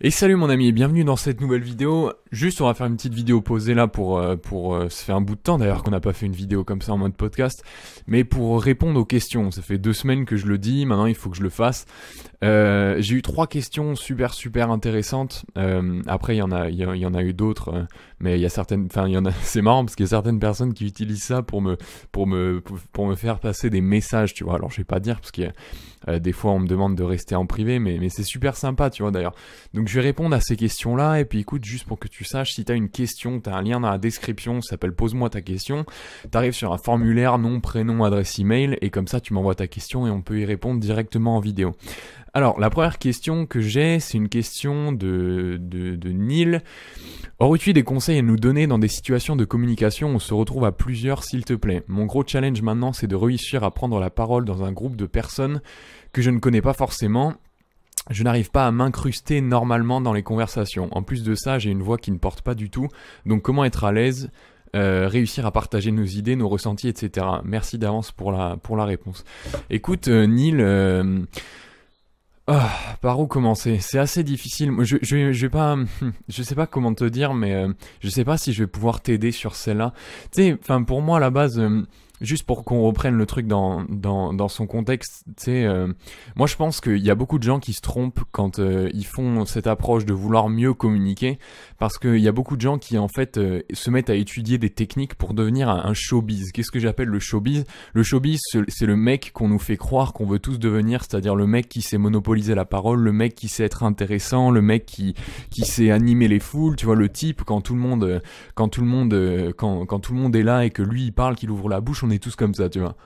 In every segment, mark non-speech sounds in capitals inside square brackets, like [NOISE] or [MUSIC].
Et salut mon ami et bienvenue dans cette nouvelle vidéo. Juste on va faire une petite vidéo posée là pour, euh, pour euh, ça fait un bout de temps d'ailleurs qu'on n'a pas fait une vidéo comme ça en mode podcast, mais pour répondre aux questions. Ça fait deux semaines que je le dis, maintenant il faut que je le fasse. Euh, j'ai eu trois questions super super intéressantes. après il y en a il y, en a eu d'autres, mais il y a certaines, enfin, il y en a, [LAUGHS] c'est marrant parce qu'il y a certaines personnes qui utilisent ça pour me, pour me, pour me faire passer des messages, tu vois. Alors, je vais pas dire parce que euh, des fois, on me demande de rester en privé, mais, mais c'est super sympa, tu vois, d'ailleurs. Donc, je vais répondre à ces questions-là. Et puis, écoute, juste pour que tu saches, si tu as une question, as un lien dans la description, ça s'appelle Pose-moi ta question. T'arrives sur un formulaire, nom, prénom, adresse email, et comme ça, tu m'envoies ta question et on peut y répondre directement en vidéo. Alors, la première question que j'ai, c'est une question de, de, de Neil. Aurais-tu des conseils à nous donner dans des situations de communication où on se retrouve à plusieurs, s'il te plaît Mon gros challenge maintenant, c'est de réussir à prendre la parole dans un groupe de personnes que je ne connais pas forcément je n'arrive pas à m'incruster normalement dans les conversations. En plus de ça, j'ai une voix qui ne porte pas du tout. Donc comment être à l'aise euh, réussir à partager nos idées, nos ressentis, etc. Merci d'avance pour la, pour la réponse. Écoute, euh, Neil, euh, ah par où commencer C'est assez difficile. je, je, je, vais pas, [LAUGHS] je sais pas comment te dire, mais euh, je sais pas si je vais pouvoir t'aider sur celle-là. Tu sais, enfin pour moi à la base. Euh, juste pour qu'on reprenne le truc dans, dans, dans son contexte, tu euh, moi je pense qu'il y a beaucoup de gens qui se trompent quand euh, ils font cette approche de vouloir mieux communiquer, parce qu'il y a beaucoup de gens qui en fait euh, se mettent à étudier des techniques pour devenir un, showbiz. Qu'est-ce que j'appelle le showbiz Le showbiz, c'est le mec qu'on nous fait croire qu'on veut tous devenir, c'est-à-dire le mec qui sait monopoliser la parole, le mec qui sait être intéressant, le mec qui, qui sait animer les foules, tu vois, le type quand tout le monde, quand tout le monde, quand, tout le monde est là et que lui il parle, qu'il ouvre la bouche, on est tous comme ça, tu vois.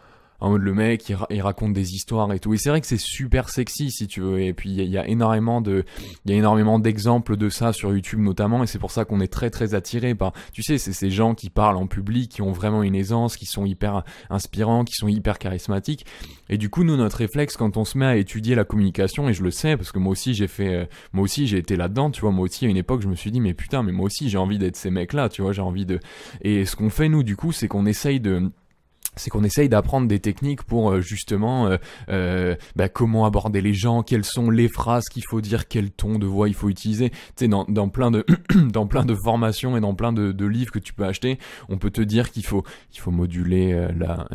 En mode le mec, il, raconte des histoires et tout. Et c'est vrai que c'est super sexy, si tu veux. Et puis il y, a énormément de, il y a énormément d'exemples de ça sur YouTube notamment. Et c'est pour ça qu'on est très très attiré par. Tu sais, c'est ces gens qui parlent en public, qui ont vraiment une aisance, qui sont hyper inspirants, qui sont hyper charismatiques. Et du coup, nous, notre réflexe quand on se met à étudier la communication, et je le sais parce que moi aussi j'ai fait, euh, moi aussi j'ai été là-dedans. Tu vois, moi aussi à une époque, je me suis dit mais putain, mais moi aussi j'ai envie d'être ces mecs-là. Tu vois, j'ai envie de. Et ce qu'on fait nous, du coup, c'est qu'on essaye de c'est qu'on essaye d'apprendre des techniques pour euh, justement euh, euh, bah, comment aborder les gens, quelles sont les phrases qu'il faut dire, quel ton de voix il faut utiliser. Tu sais, dans, plein de [CLEARS THROAT] dans plein de formations et dans plein de, livres que tu peux acheter, on peut te dire qu'il faut il faut moduler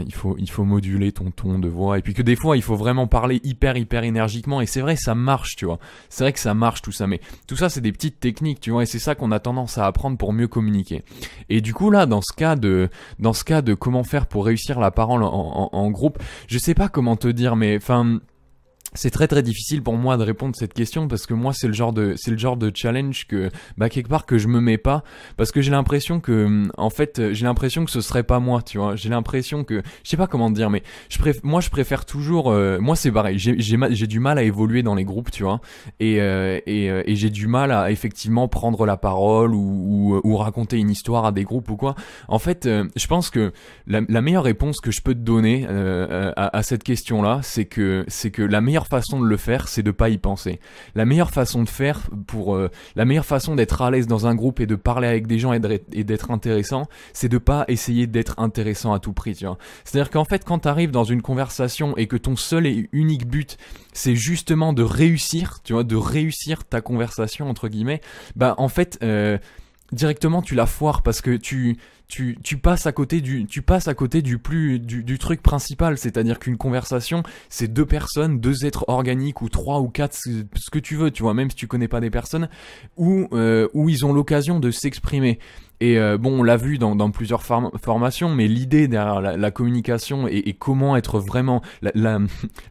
il faut il faut moduler ton ton de voix et puis que des fois il faut vraiment parler hyper hyper énergiquement et c'est vrai ça marche tu vois. C'est vrai que ça marche tout ça mais tout ça c'est des petites techniques tu vois et c'est ça qu'on a tendance à apprendre pour mieux communiquer. Et du coup là dans ce cas de dans ce cas de comment faire pour réussir la parole en, groupe. Je sais pas comment te dire, mais enfin c'est très très difficile pour moi de répondre à cette question parce que moi c'est le genre de c'est le genre de challenge que bah, quelque part que je me mets pas parce que j'ai l'impression que mm, en fait j'ai l'impression que ce serait pas moi tu vois j'ai l'impression que je sais pas comment te dire mais je moi je préfère toujours euh, moi c'est pareil j'ai du mal à évoluer dans les groupes tu vois et euh, euh, et, j'ai du mal à effectivement prendre la parole ou, raconter une histoire à des groupes ou quoi en fait je pense que la, meilleure réponse que je peux te donner à, à cette question là c'est que c'est que la meilleure façon de le faire, c'est de pas y penser. La meilleure façon de faire pour euh, la meilleure façon d'être à l'aise dans un groupe et de parler avec des gens et d'être intéressant, c'est de pas essayer d'être intéressant à tout prix, tu vois. C'est-à-dire qu'en fait, quand tu arrives dans une conversation et que ton seul et unique but, c'est justement de réussir, tu vois, de réussir ta conversation entre guillemets, bah en fait euh, directement tu la foires parce que tu tu, tu passes à côté du tu passes à côté du plus du, truc principal c'est-à-dire qu'une conversation c'est deux personnes deux êtres organiques ou trois ou quatre ce que tu veux tu vois même si tu connais pas des personnes où euh, où ils ont l'occasion de s'exprimer et euh, bon, on l'a vu dans, plusieurs formations, mais l'idée derrière la, communication et, comment être vraiment [LAUGHS]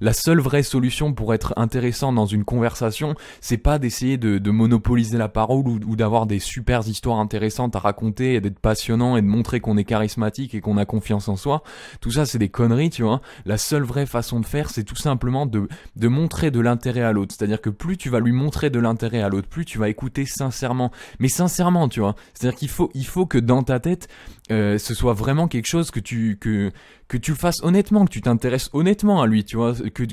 la, seule vraie solution pour être intéressant dans une conversation, c'est pas d'essayer de, monopoliser la parole ou, d'avoir des super histoires intéressantes à raconter et d'être passionnant et de montrer qu'on est charismatique et qu'on a confiance en soi. Tout ça, c'est des conneries, tu vois. La seule vraie façon de faire, c'est tout simplement de montrer de l'intérêt à l'autre. C'est-à-dire que plus tu vas lui montrer de l'intérêt à l'autre, plus tu vas écouter sincèrement. Mais sincèrement, tu vois. C'est-à-dire qu'il faut il faut que dans ta tête, euh, ce soit vraiment quelque chose que tu, que, que tu fasses honnêtement, que tu t'intéresses honnêtement à lui, tu vois, que,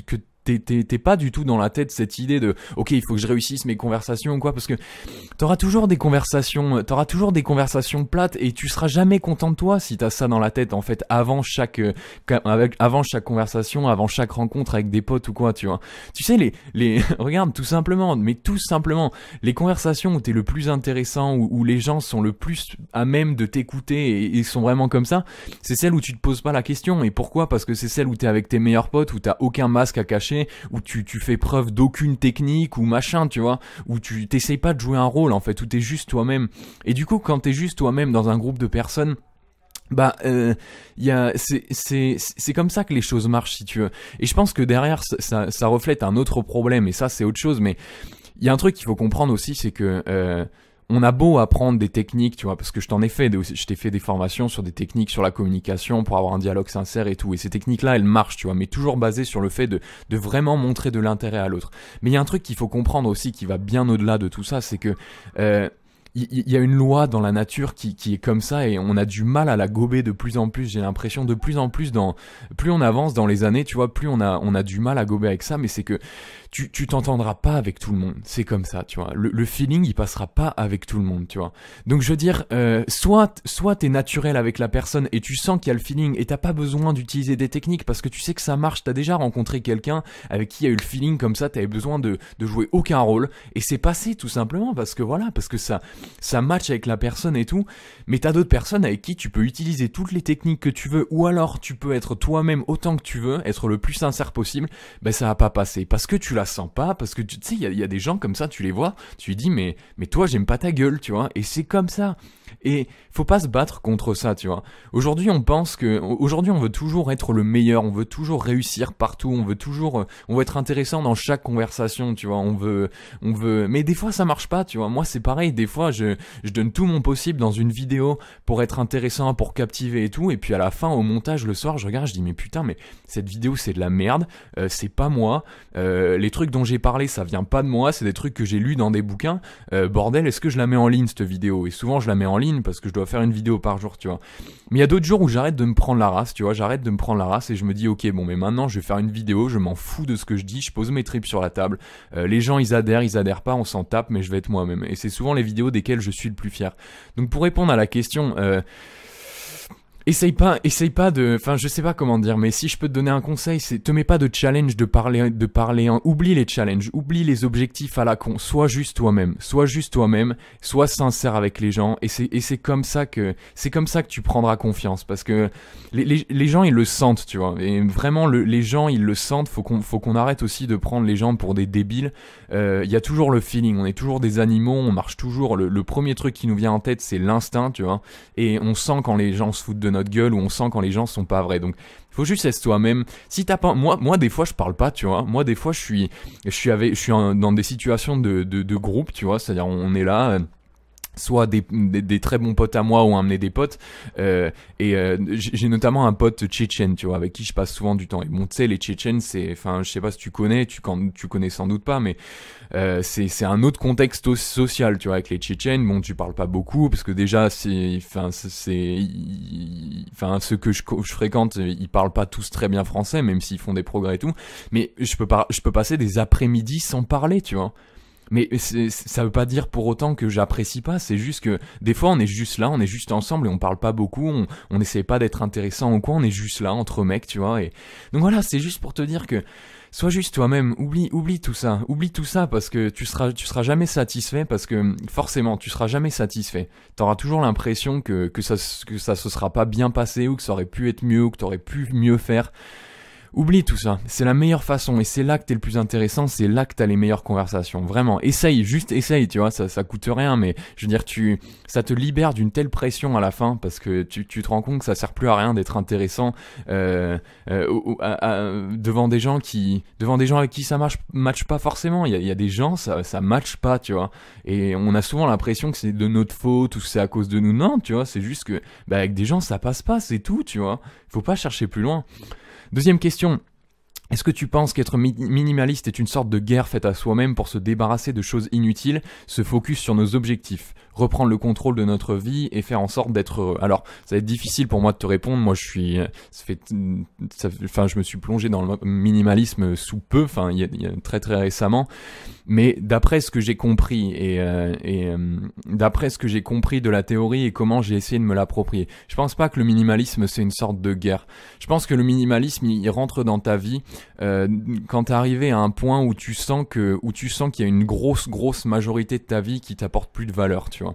t'es pas du tout dans la tête cette idée de ok il faut que je réussisse mes conversations ou quoi parce que t'auras toujours des conversations euh, t'auras toujours des conversations plates et tu seras jamais content de toi si t'as ça dans la tête en fait avant chaque euh, avant chaque conversation avant chaque rencontre avec des potes ou quoi tu vois tu sais les les [LAUGHS] regarde tout simplement mais tout simplement les conversations où t'es le plus intéressant où, les gens sont le plus à même de t'écouter et, ils sont vraiment comme ça c'est celles où tu te poses pas la question et pourquoi parce que c'est celle où t'es avec tes meilleurs potes où t'as aucun masque à cacher où tu, fais preuve d'aucune technique ou machin, tu vois, où tu t'essayes pas de jouer un rôle en fait, où t'es juste toi-même. Et du coup, quand t'es juste toi-même dans un groupe de personnes, bah, euh, c'est comme ça que les choses marchent, si tu veux. Et je pense que derrière, ça, reflète un autre problème, et ça, c'est autre chose, mais il y a un truc qu'il faut comprendre aussi, c'est que euh, on a beau apprendre des techniques, tu vois, parce que je t'en ai fait, je t'ai fait des formations sur des techniques sur la communication pour avoir un dialogue sincère et tout. Et ces techniques-là, elles marchent, tu vois, mais toujours basées sur le fait de, vraiment montrer de l'intérêt à l'autre. Mais il y a un truc qu'il faut comprendre aussi qui va bien au-delà de tout ça, c'est que euh, il y, a une loi dans la nature qui, est comme ça et on a du mal à la gober de plus en plus. J'ai l'impression de plus en plus dans plus on avance dans les années, tu vois, plus on a on a du mal à gober avec ça. Mais c'est que tu t'entendras pas avec tout le monde. C'est comme ça, tu vois. Le, feeling, il passera pas avec tout le monde, tu vois. Donc je veux dire, euh, soit soit es naturel avec la personne et tu sens qu'il y a le feeling et t'as pas besoin d'utiliser des techniques parce que tu sais que ça marche. T'as déjà rencontré quelqu'un avec qui il y a eu le feeling comme ça. T'avais besoin de, jouer aucun rôle et c'est passé tout simplement parce que voilà, parce que ça ça match avec la personne et tout. Mais t'as d'autres personnes avec qui tu peux utiliser toutes les techniques que tu veux ou alors tu peux être toi-même autant que tu veux, être le plus sincère possible. Ben ça va pas passer parce que tu l'as sent pas parce que tu sais, il y, a des gens comme ça, tu les vois, tu lui dis mais mais toi j'aime pas ta gueule, tu vois, et c'est comme ça. Et faut pas se battre contre ça, tu vois. Aujourd'hui, on pense que, aujourd'hui, on veut toujours être le meilleur, on veut toujours réussir partout, on veut toujours, euh, on veut être intéressant dans chaque conversation, tu vois. On veut, on veut, mais des fois, ça marche pas, tu vois. Moi, c'est pareil. Des fois, je, je donne tout mon possible dans une vidéo pour être intéressant, pour captiver et tout. Et puis à la fin, au montage, le soir, je regarde, je dis, mais putain, mais cette vidéo, c'est de la merde. Euh, c'est pas moi. Euh, les trucs dont j'ai parlé, ça vient pas de moi. C'est des trucs que j'ai lu dans des bouquins. bordel, est-ce que je la mets en ligne cette vidéo Et souvent, je la mets en ligne parce que je dois faire une vidéo par jour, tu vois. Mais il y a d'autres jours où j'arrête de me prendre la race, tu vois, j'arrête de me prendre la race et je me dis ok bon mais maintenant je vais faire une vidéo, je m'en fous de ce que je dis, je pose mes tripes sur la table. Euh, les gens ils adhèrent, ils adhèrent pas, on s'en tape, mais je vais être moi-même. Et c'est souvent les vidéos desquelles je suis le plus fier. Donc pour répondre à la question, euh, Essaye pas, essaye pas de, enfin je sais pas comment dire, mais si je peux te donner un conseil, c'est te mets pas de challenge de parler, de parler, oublie les challenges, oublie les objectifs à la con, sois juste toi-même, sois juste toi-même, sois sincère avec les gens, et c'est, et c'est comme ça que, c'est comme ça que tu prendras confiance, parce que les, les, les gens ils le sentent, tu vois, et vraiment les gens ils le sentent, faut qu'on, faut qu'on arrête aussi de prendre les gens pour des débiles, euh, il y a toujours le feeling, on est toujours des animaux, on marche toujours, le, premier truc qui nous vient en tête c'est l'instinct, tu vois, et on sent quand les gens se foutent de notre gueule où on sent quand les gens sont pas vrais. Donc, faut juste être toi-même. Si t'as pas, moi, moi des fois je parle pas, tu vois. Moi des fois je suis, je suis avec, je suis dans des situations de, de, de groupe, tu vois. C'est-à-dire on est là soit des, des, très bons potes à moi ou amener des potes euh, et euh, j'ai notamment un pote tchétchène tu vois avec qui je passe souvent du temps et bon tu sais les tchétchènes c'est enfin je sais pas si tu connais tu quand tu connais sans doute pas mais euh, c'est c'est un autre contexte social tu vois avec les tchétchènes bon tu parles pas beaucoup parce que déjà c'est enfin c'est enfin ceux que je, je fréquente ils parlent pas tous très bien français même s'ils font des progrès et tout mais je peux pas je peux passer des après-midi sans parler tu vois mais ça veut pas dire pour autant que j'apprécie pas, c'est juste que des fois on est juste là, on est juste ensemble et on parle pas beaucoup, on, on pas d'être intéressant ou quoi, on est juste là entre mecs, tu vois. Et... Donc voilà, c'est juste pour te dire que sois juste toi-même, oublie, oublie tout ça, oublie tout ça parce que tu seras, tu seras jamais satisfait parce que forcément tu seras jamais satisfait. T'auras toujours l'impression que, que ça, que ça se sera pas bien passé ou que ça aurait pu être mieux ou que t'aurais pu mieux faire. Oublie tout ça, c'est la meilleure façon, et c'est là que t'es le plus intéressant, c'est là que t'as les meilleures conversations, vraiment. Essaye, juste essaye, tu vois, ça, ça coûte rien, mais je veux dire, tu, ça te libère d'une telle pression à la fin, parce que tu, te rends compte que ça sert plus à rien d'être intéressant euh, euh, devant des gens qui, devant des gens avec qui ça marche, match pas forcément. Il y a, des gens, ça, ça match pas, tu vois. Et on a souvent l'impression que c'est de notre faute ou que c'est à cause de nous. Non, tu vois, c'est juste que, bah, avec des gens, ça passe pas, c'est tout, tu vois. il Faut pas chercher plus loin. Deuxième question. Est-ce que tu penses qu'être minimaliste est une sorte de guerre faite à soi-même pour se débarrasser de choses inutiles, se focus sur nos objectifs reprendre le contrôle de notre vie et faire en sorte d'être heureux Alors, ça va être difficile pour moi de te répondre. Moi, je suis, ça fait, enfin, je me suis plongé dans le minimalisme sous peu, enfin, il y, a, très très récemment. Mais d'après ce que j'ai compris et, euh, euh, d'après ce que j'ai compris de la théorie et comment j'ai essayé de me l'approprier, je pense pas que le minimalisme c'est une sorte de guerre. Je pense que le minimalisme il rentre dans ta vie euh, quand t'es arrivé à un point où tu sens que où tu sens qu'il y a une grosse grosse majorité de ta vie qui t'apporte plus de valeur, tu Jahr.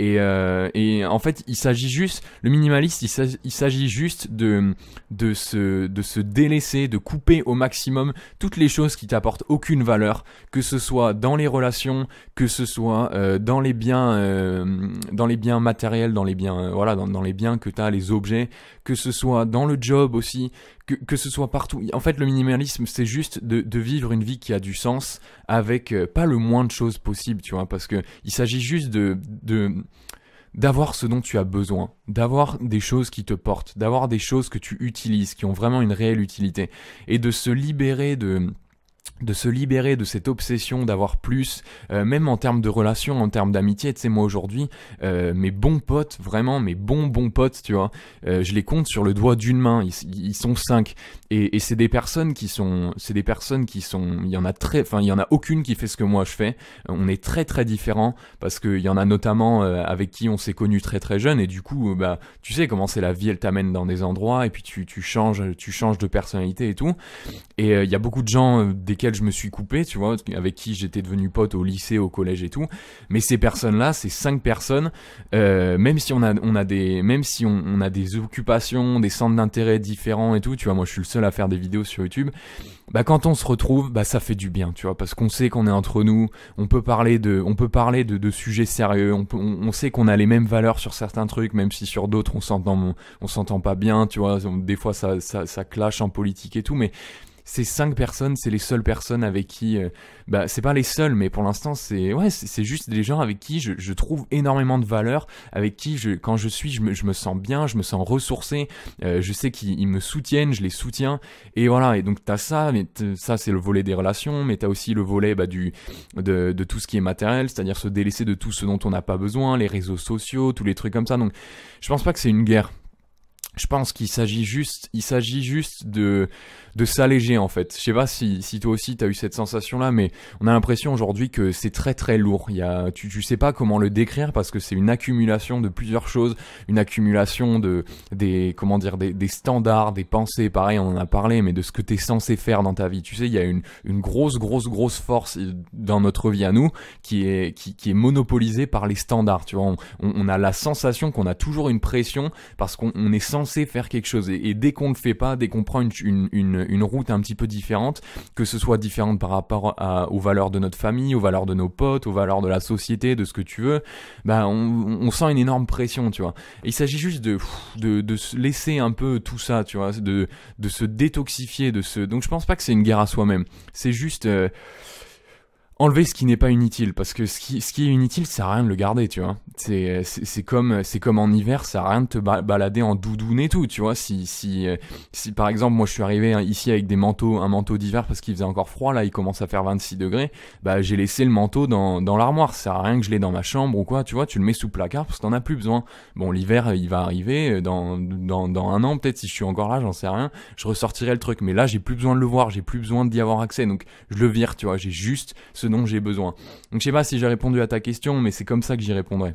Et, euh, et, en fait, il s'agit juste, le minimaliste, il s'agit juste de, de, se, de se délaisser, de couper au maximum toutes les choses qui t'apportent aucune valeur, que ce soit dans les relations, que ce soit euh, dans, les biens, euh, dans les biens matériels, dans les biens, euh, voilà, dans, les biens que tu as, les objets, que ce soit dans le job aussi, que, que ce soit partout. En fait, le minimalisme, c'est juste de, de, vivre une vie qui a du sens avec euh, pas le moins de choses possible, tu vois, parce que il s'agit juste de, de d'avoir ce dont tu as besoin, d'avoir des choses qui te portent, d'avoir des choses que tu utilises, qui ont vraiment une réelle utilité, et de se libérer de de se libérer de cette obsession d'avoir plus, euh, même en termes de relations, en termes d'amitié, tu sais, moi aujourd'hui, euh, mes bons potes, vraiment, mes bons bons potes, tu vois, euh, je les compte sur le doigt d'une main, ils, sont cinq, et, c'est des personnes qui sont, c'est des personnes qui sont, il y en a très, enfin, il y en a aucune qui fait ce que moi je fais, on est très très différents, parce qu'il y en a notamment avec qui on s'est connu très très jeune, et du coup, bah, tu sais comment c'est la vie, elle t'amène dans des endroits, et puis tu, changes, tu changes de personnalité et tout, et il y a beaucoup de gens desquels je me suis coupé, tu vois, avec qui j'étais devenu pote au lycée, au collège et tout. Mais ces personnes-là, ces cinq personnes, euh, même si on a, on a des, même si on, a des occupations, des centres d'intérêt différents et tout, tu vois, moi je suis le seul à faire des vidéos sur YouTube. Bah quand on se retrouve, bah ça fait du bien, tu vois, parce qu'on sait qu'on est entre nous, on peut parler de, on peut parler de, sujets sérieux, on, sait qu'on a les mêmes valeurs sur certains trucs, même si sur d'autres on s'entend, on, s'entend pas bien, tu vois, des fois ça, ça, ça clash en politique et tout, mais ces cinq personnes, c'est les seules personnes avec qui, euh, bah, c'est pas les seules, mais pour l'instant, c'est ouais, c'est juste des gens avec qui je, trouve énormément de valeur, avec qui je, quand je suis, je me, je me sens bien, je me sens ressourcé, euh, je sais qu'ils me soutiennent, je les soutiens, et voilà. Et donc t'as ça, mais ça c'est le volet des relations, mais t'as aussi le volet bah, du de, de, tout ce qui est matériel, c'est-à-dire se délaisser de tout ce dont on n'a pas besoin, les réseaux sociaux, tous les trucs comme ça. Donc je pense pas que c'est une guerre. Je pense qu'il s'agit juste, il s'agit juste de, de s'alléger en fait. Je sais pas si, toi aussi t'as eu cette sensation là, mais on a l'impression aujourd'hui que c'est très très lourd. Il y a, tu, sais pas comment le décrire parce que c'est une accumulation de plusieurs choses, une accumulation de des comment dire des, standards, des pensées. Pareil, on en a parlé, mais de ce que t'es censé faire dans ta vie. Tu sais, il y a une, une grosse grosse grosse force euh, dans notre vie à nous qui est qui, est monopolisée par les standards. Tu vois, on, a la sensation qu'on a toujours une pression parce qu'on est censé faire quelque chose. Et, dès qu'on ne fait pas, dès qu'on prend une, une, une, route un petit peu différente, que ce soit différente par rapport à, aux valeurs de notre famille, aux valeurs de nos potes, aux valeurs de la société, de ce que tu veux, bah on, sent une énorme pression, tu vois. il s'agit juste de, de, de laisser un peu tout ça, tu vois, de, de se détoxifier de ce. Donc je pense pas que c'est une guerre à soi-même. C'est juste. Euh, enlever ce qui n'est pas inutile, parce que ce qui, ce qui est inutile, ça sert à rien de le garder, tu vois. C'est, c'est, comme, c'est comme en hiver, ça sert à rien de te balader en doudoune et tout, tu vois. Si, si, euh, si par exemple, moi je suis arrivé hein, ici avec des manteaux, un manteau d'hiver parce qu'il faisait encore froid, là il commence à faire 26 degrés, bah j'ai laissé le manteau dans, dans l'armoire, ça sert à rien que je l'ai dans ma chambre ou quoi, tu vois, tu le mets sous placard parce que t'en as plus besoin. Bon, l'hiver euh, il va arriver, euh, dans, dans, dans un an peut-être, si je suis encore là, j'en sais rien, je ressortirai le truc, mais là j'ai plus besoin de le voir, j'ai plus besoin d'y avoir accès, donc je le vire, tu vois, j'ai juste j'ai besoin. Donc je sais pas si j'ai répondu à ta question, mais c'est comme ça que j'y répondrai.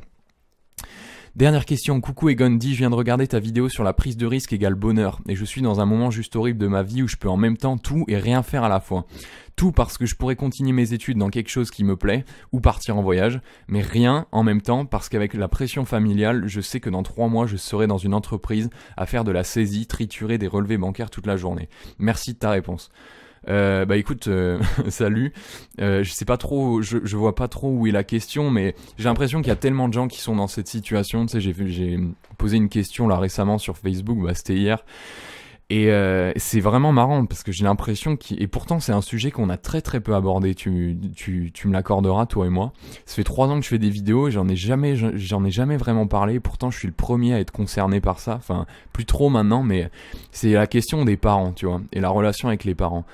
Dernière question, coucou Egon dit, je viens de regarder ta vidéo sur la prise de risque égale bonheur, et je suis dans un moment juste horrible de ma vie où je peux en même temps tout et rien faire à la fois. Tout parce que je pourrais continuer mes études dans quelque chose qui me plaît, ou partir en voyage, mais rien en même temps parce qu'avec la pression familiale, je sais que dans trois mois je serai dans une entreprise à faire de la saisie, triturer des relevés bancaires toute la journée. Merci de ta réponse. Euh, bah écoute, euh, [LAUGHS] salut. Euh, je sais pas trop, je, je, vois pas trop où est la question, mais j'ai l'impression qu'il y a tellement de gens qui sont dans cette situation. Tu sais, j'ai posé une question là récemment sur Facebook, bah c'était hier. Et euh, c'est vraiment marrant parce que j'ai l'impression que... Et pourtant c'est un sujet qu'on a très très peu abordé, tu, tu, me l'accorderas toi et moi. Ça fait trois ans que je fais des vidéos et j'en ai jamais, j'en ai jamais vraiment parlé, pourtant je suis le premier à être concerné par ça, enfin plus trop maintenant, mais c'est la question des parents, tu vois, et la relation avec les parents.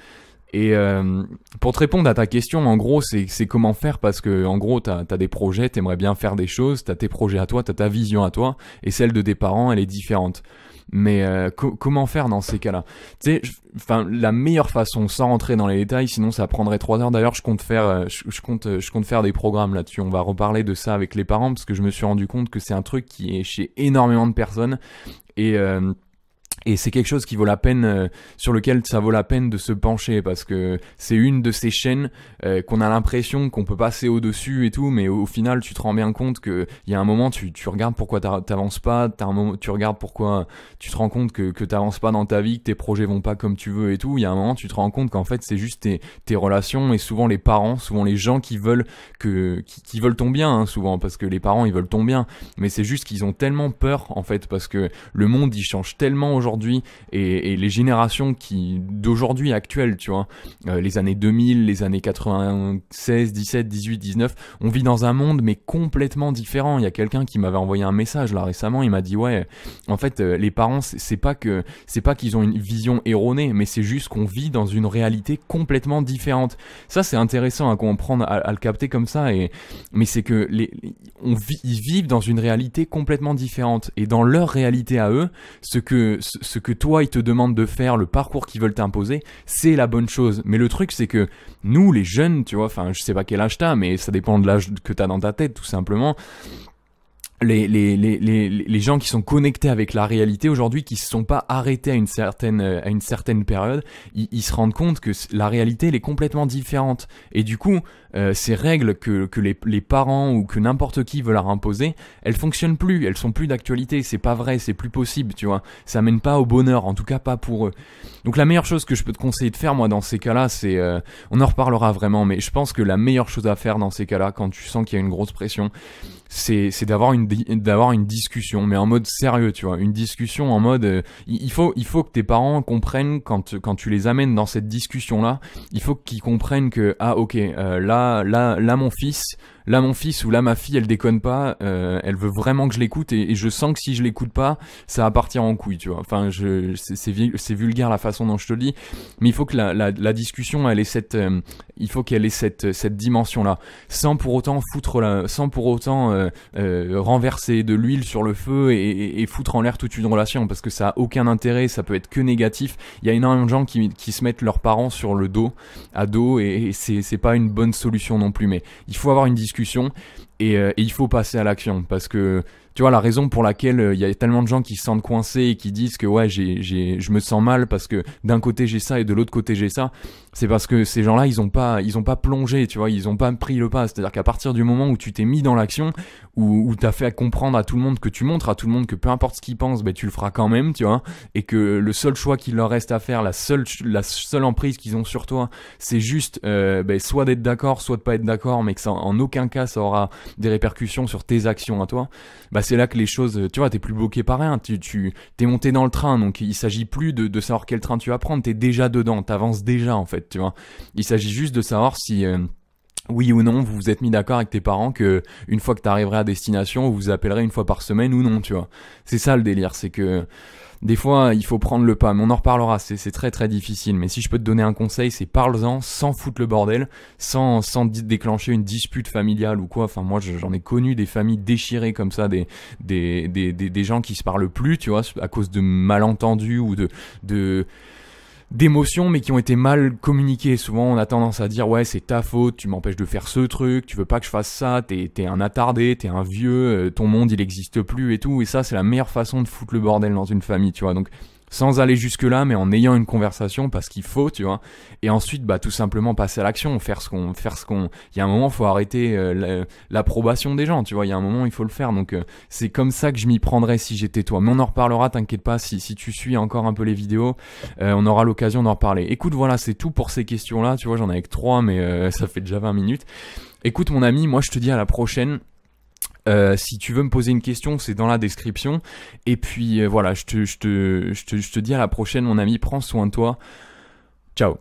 Et euh, pour te répondre à ta question, en gros, c'est comment faire parce que, en gros, t'as as des projets, t'aimerais bien faire des choses, t'as tes projets à toi, t'as ta vision à toi, et celle de tes parents, elle est différente. Mais euh, comment faire dans ces cas-là Tu sais, enfin la meilleure façon, sans rentrer dans les détails, sinon ça prendrait trois heures. D'ailleurs, je compte faire, euh, je, compte, euh, je compte faire des programmes là-dessus. On va reparler de ça avec les parents parce que je me suis rendu compte que c'est un truc qui est chez énormément de personnes et euh, et c'est quelque chose qui vaut la peine, euh, sur lequel ça vaut la peine de se pencher parce que c'est une de ces chaînes euh, qu'on a l'impression qu'on peut passer au-dessus et tout, mais au, final tu te rends bien compte que il y a un moment tu, tu regardes pourquoi t'avances pas, as un moment, tu regardes pourquoi tu te rends compte que, que t'avances pas dans ta vie, que tes projets vont pas comme tu veux et tout. Il y a un moment tu te rends compte qu'en fait c'est juste tes, tes relations et souvent les parents, souvent les gens qui veulent que qui, veulent ton bien hein, souvent parce que les parents ils veulent ton bien, mais c'est juste qu'ils ont tellement peur en fait parce que le monde il change tellement aujourd'hui aujourd'hui et, les générations qui d'aujourd'hui actuelles, tu vois, euh, les années 2000, les années 96, 17, 18, 19, on vit dans un monde mais complètement différent. Il y a quelqu'un qui m'avait envoyé un message là récemment, il m'a dit ouais, en fait euh, les parents c'est pas que c'est pas qu'ils ont une vision erronée, mais c'est juste qu'on vit dans une réalité complètement différente. Ça c'est intéressant hein, à comprendre, à, le capter comme ça et mais c'est que les, on vit, ils vivent dans une réalité complètement différente et dans leur réalité à eux, ce que ce, ce que toi ils te demandent de faire, le parcours qu'ils veulent t'imposer, c'est la bonne chose. Mais le truc c'est que nous les jeunes, tu vois, enfin je sais pas quel âge t'as, mais ça dépend de l'âge que t'as dans ta tête tout simplement les, les, les, les, gens qui sont connectés avec la réalité aujourd'hui, qui se sont pas arrêtés à une certaine, euh, à une certaine période, ils, se rendent compte que la réalité, elle est complètement différente. Et du coup, euh, ces règles que, que les, les parents ou que n'importe qui veut leur imposer, elles fonctionnent plus, elles sont plus d'actualité, c'est pas vrai, c'est plus possible, tu vois. Ça mène pas au bonheur, en tout cas pas pour eux. Donc la meilleure chose que je peux te conseiller de faire, moi, dans ces cas-là, c'est... Euh, on en reparlera vraiment, mais je pense que la meilleure chose à faire dans ces cas-là, quand tu sens qu'il y a une grosse pression, c'est d'avoir une d'avoir une discussion mais en mode sérieux tu vois une discussion en mode euh, il faut il faut que tes parents comprennent quand quand tu les amènes dans cette discussion là il faut qu'ils comprennent que ah ok euh, là là là mon fils là mon fils ou là ma fille elle déconne pas, euh, elle veut vraiment que je l'écoute et, je sens que si je l'écoute pas, ça va partir en couille, tu vois. Enfin, je, c'est vulgaire la façon dont je te le dis, mais il faut que la, discussion elle ait cette, euh, il faut qu'elle ait cette, dimension là, sans pour autant foutre sans pour autant euh, renverser de l'huile sur le feu et, foutre en l'air toute une relation parce que ça a aucun intérêt, ça peut être que négatif. Il y a énormément de gens qui, qui se mettent leurs parents sur le dos, à dos et, c'est pas une bonne solution non plus. Mais il faut avoir une discussion et, euh, et il faut passer à l'action parce que tu vois, la raison pour laquelle euh, il y a tellement de gens qui se sentent coincés et qui disent que ouais, j'ai, j'ai, je me sens mal parce que d'un côté j'ai ça et de l'autre côté j'ai ça, c'est parce que ces gens-là, ils ont pas, ils ont pas plongé, tu vois, ils ont pas pris le pas. C'est-à-dire qu'à partir du moment où tu t'es mis dans l'action, où, tu as fait comprendre à tout le monde que tu montres à tout le monde que peu importe ce qu'ils pensent, ben tu le feras quand même, tu vois, et que le seul choix qu'il leur reste à faire, la seule, la seule emprise qu'ils ont sur toi, c'est juste euh, ben, soit d'être d'accord, soit de pas être d'accord, mais que ça, en aucun cas ça aura des répercussions sur tes actions à toi. Ben, bah, c'est là que les choses, tu vois, t'es plus bloqué par rien. Tu, tu t'es monté dans le train, donc il s'agit plus de, savoir quel train tu vas prendre. T'es déjà dedans, t'avances déjà en fait, tu vois. Il s'agit juste de savoir si euh, oui ou non, vous vous êtes mis d'accord avec tes parents que une fois que t'arriverais à destination, vous vous appellerez une fois par semaine ou non, tu vois. C'est ça le délire, c'est que des fois, il faut prendre le pas, mais on en reparlera, c'est très très difficile. Mais si je peux te donner un conseil, c'est parle-en sans foutre le bordel, sans, sans déclencher une dispute familiale ou quoi. Enfin, moi j'en ai connu des familles déchirées comme ça, des, des, des, des, des gens qui se parlent plus, tu vois, à cause de malentendus ou de... de d'émotions mais qui ont été mal communiquées. Souvent on a tendance à dire ouais c'est ta faute, tu m'empêches de faire ce truc, tu veux pas que je fasse ça, t'es es un attardé, t'es un vieux, euh, ton monde il existe plus et tout. Et ça c'est la meilleure façon de foutre le bordel dans une famille, tu vois. Donc sans aller jusque-là, mais en ayant une conversation parce qu'il faut, tu vois. Et ensuite, bah, tout simplement passer à l'action, faire ce qu'on, faire ce qu'on. Il y a un moment, il faut arrêter euh, l'approbation des gens, tu vois. Il y a un moment, il faut le faire. Donc, euh, c'est comme ça que je m'y prendrais si j'étais toi. Mais on en reparlera, t'inquiète pas, si, si tu suis encore un peu les vidéos, euh, on aura l'occasion d'en reparler. Écoute, voilà, c'est tout pour ces questions-là. Tu vois, j'en ai que trois, mais ça fait déjà 20 minutes. Écoute, mon ami, moi, je te dis à la prochaine. Euh, si tu veux me poser une question, c'est dans la description. Et puis euh, voilà, je te, je, te, je te dis à la prochaine, mon ami, prends soin de toi. Ciao